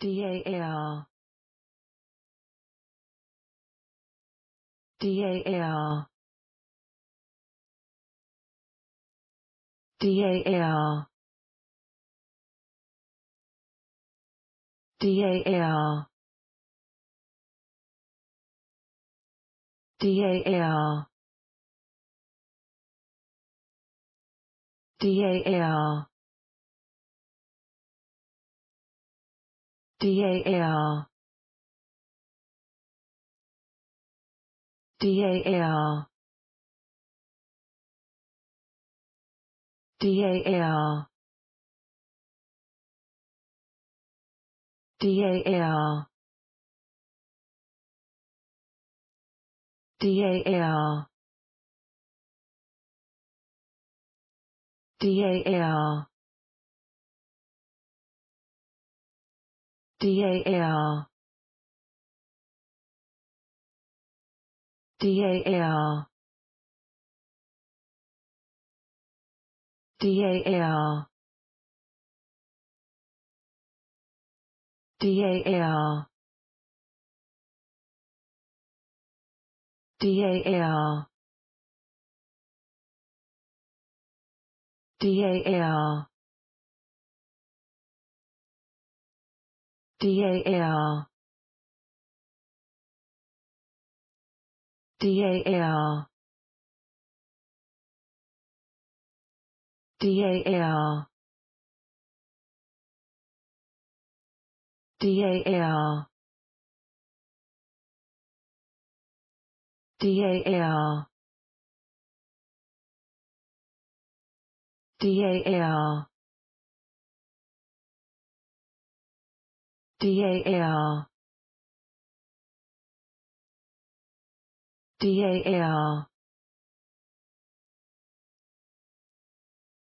DAL DAL DAL DAL DAL DAL DAL DAL DAL DAL DAL DAL DAL DAL DAL DAL DAL DAL DAL DAL DAL DAL DAL DAL DAL DAL DAL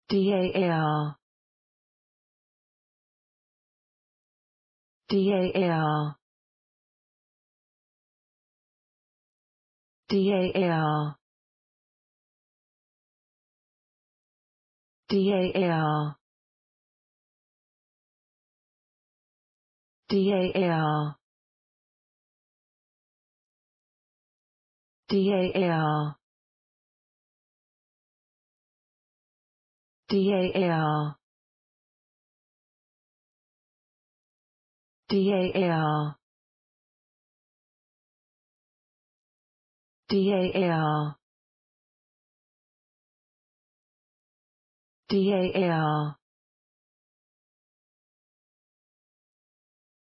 DAL DAL DAL DAL DAL DAL DAL DAL DAL